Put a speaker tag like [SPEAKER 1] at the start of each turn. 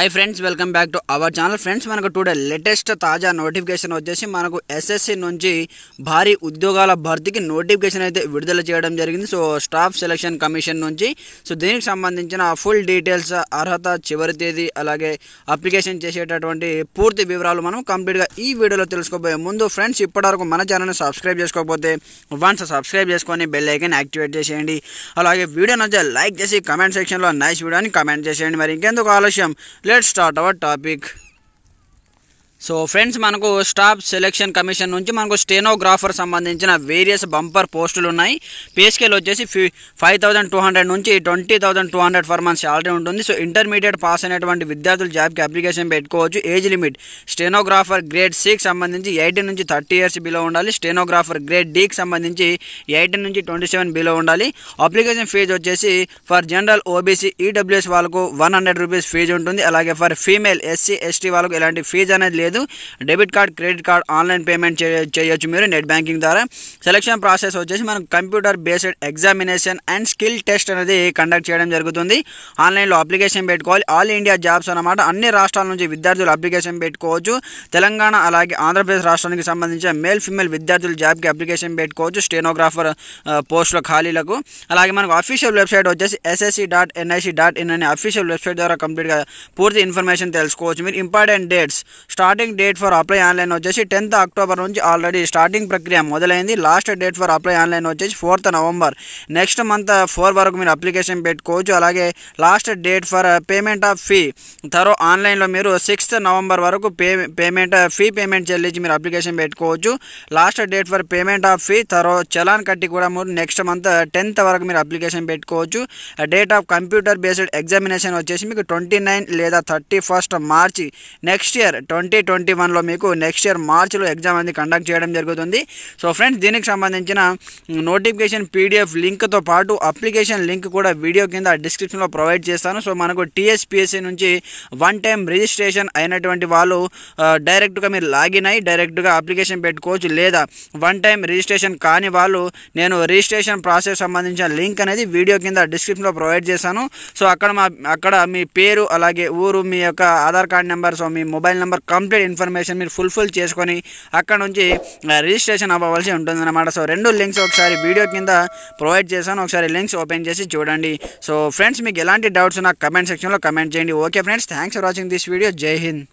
[SPEAKER 1] Hi friends welcome back to our channel friends మనకు today latest తాజా notification వచ్చేసి మనకు ఎస్ఎస్సి నుంచి భారీ ఉద్యోగాల భర్తీకి నోటిఫికేషన్ అయితే విడుదల చేయడం జరిగింది సో స్టాఫ్ సెలక్షన్ కమిషన్ నుంచి సో దీనికి సంబంధించిన ఫుల్ డీటెయిల్స్ అర్హత చివరి తేదీ అలాగే అప్లికేషన్ చేసేటటువంటి పూర్తి వివరాలు మనం కంప్లీట్గా ఈ వీడియోలో తెలుసుకోబోయే ముందు ఫ్రెండ్స్ ఇప్పటివరకు మన ఛానల్ని సబ్స్క్రైబ్ చేసుకోకపోతే వన్స్ సబ్స్క్రైబ్ చేసుకొని బెల్ ఐకన్ యాక్టివేట్ చేసేయండి అలాగే వీడియో నచ్చే లైక్ చేసి కమెంట్ సెక్షన్లో నైస్ వీడియోని కమెంట్ చేసేయండి మరి ఇంకెందుకు ఆలస్యం Let's start our topic. So friends మనకు స్టాఫ్ సెలెక్షన్ కమిషన్ నుంచి మనకు స్టెనోగ్రాఫర్ సంబంధించిన వేరియస్ బంపర్ పోస్టులు ఉన్నాయి పే స్కేల్ వచ్చేసి ఫైవ్ థౌసండ్ టూ హండ్రెడ్ నుంచి twenty thousand two hundred for month salary ఉంటుంది సో ఇంటర్మీడియట్ పాస్ అయినటువంటి విద్యార్థులు జాబ్కి అప్లికేషన్ పెట్టుకోవచ్చు age limit stenographer grade six సంబంధించి ఎయిటీన్ నుంచి థర్టీ ఇయర్స్ బిలో ఉండాలి స్టెనోగ్రాఫర్ గ్రేడ్ డీకి సంబంధించి ఎయిటీన్ నుంచి ట్వంటీ సెవెన్ బిలో ఉండాలి అప్లికేషన్ ఫీజు వచ్చేసి ఫర్ జనరల్ ఓబీసీ ఈడబ్ల్యూఎస్ వాళ్ళకు వన్ హండ్రెడ్ రూపీస్ ఫీజు ఉంటుంది అలాగే ఫర్ ఫీమేల్ ఎస్సీ ఎస్టీ వాళ్ళకు ఎలాంటి ఫీజు అనేది లేదు లేదు debit card credit card online payment చేయొచ్చు మీరు నెట్ బ్యాంకింగ్ ద్వారా సెలక్షన్ ప్రాసెస్ వచ్చేసి మనం computer based examination and skill test అనేది కండక్ట్ చేయడం జరుగుతుంది ఆన్లైన్లో అప్లికేషన్ పెట్టుకోవాలి ఆల్ ఇండియా జాబ్స్ అనమాట అన్ని రాష్ట్రాల నుంచి విద్యార్థులు అప్లికేషన్ పెట్టుకోవచ్చు తెలంగాణ అలాగే ఆంధ్రప్రదేశ్ రాష్ట్రానికి సంబంధించిన మేల్ ఫిమేల్ విద్యార్థులు జాబ్కి అప్లికేషన్ పెట్టుకోవచ్చు స్టేనోగ్రాఫర్ పోస్టుల ఖాళీలకు అలాగే మనకు అఫీషియల్ వెబ్సైట్ వచ్చేసి SSC dot NIC dot in అనే అఫీషియల్ వెబ్సైట్ ద్వారా కంప్లీట్గా పూర్తి ఇన్ఫర్మేషన్ తెలుసుకోవచ్చు మీరు important dates start starting date for apply online వచ్చేసి టెన్త్ అక్టోబర్ నుంచి ఆల్రెడీ స్టార్టింగ్ ప్రక్రియ మొదలైంది last date for apply online వచ్చేసి fourth November next month four వరకు మీరు అప్లికేషన్ పెట్టుకోవచ్చు అలాగే last date for payment of fee through ఆన్లైన్లో మీరు సిక్స్త్ నవంబర్ వరకు పే పేమెంట్ ఫీ పేమెంట్ చెల్లించి మీరు అప్లికేషన్ పెట్టుకోవచ్చు last date for payment of fee through challan కట్టి కూడా మీరు నెక్స్ట్ మంత్ టెన్త్ వరకు మీరు అప్లికేషన్ పెట్టుకోవచ్చు date of computer based examination వచ్చేసి మీకు ట్వంటీ నైన్ లేదా thirty first March next year twenty twenty వన్లో మీకు నెక్స్ట్ ఇయర్ మార్చిలో ఎగ్జామ్ అనేది కండక్ట్ చేయడం జరుగుతుంది సో ఫ్రెండ్స్ దీనికి సంబంధించిన నోటిఫికేషన్ పీడిఎఫ్ లింక్తో పాటు అప్లికేషన్ లింక్ కూడా వీడియో కింద డిస్క్రిప్షన్లో ప్రొవైడ్ చేస్తాను సో మనకు టీఎస్పిఎస్సి నుంచి వన్ టైం రిజిస్ట్రేషన్ అయినటువంటి వాళ్ళు డైరెక్ట్గా మీరు లాగిన్ అయ్యి డైరెక్ట్గా అప్లికేషన్ పెట్టుకోవచ్చు లేదా వన్ టైం రిజిస్ట్రేషన్ కాని వాళ్ళు నేను రిజిస్ట్రేషన్ ప్రాసెస్ సంబంధించిన లింక్ అనేది వీడియో కింద డిస్క్రిప్షన్లో ప్రొవైడ్ చేశాను సో అక్కడ మా అక్కడ మీ పేరు అలాగే ఊరు మీ యొక్క ఆధార్ కార్డ్ నెంబర్ సో మీ mobile number complete certificate information మీరు ఫుల్ఫిల్ చేసుకొని అక్కడ నుంచి రిజిస్ట్రేషన్ అవ్వవలసి ఉంటుందన్నమాట సో రెండు లింక్స్ ఒకసారి వీడియో కింద ప్రొవైడ్ చేశాను ఒకసారి లింక్స్ ఓపెన్ చేసి చూడండి సో ఫ్రెండ్స్ మీకు ఎలాంటి డౌట్స్ నాకు కమెంట్ సెక్షన్లో కమెంట్ చేయండి okay friends thanks for watching this video Jai Hind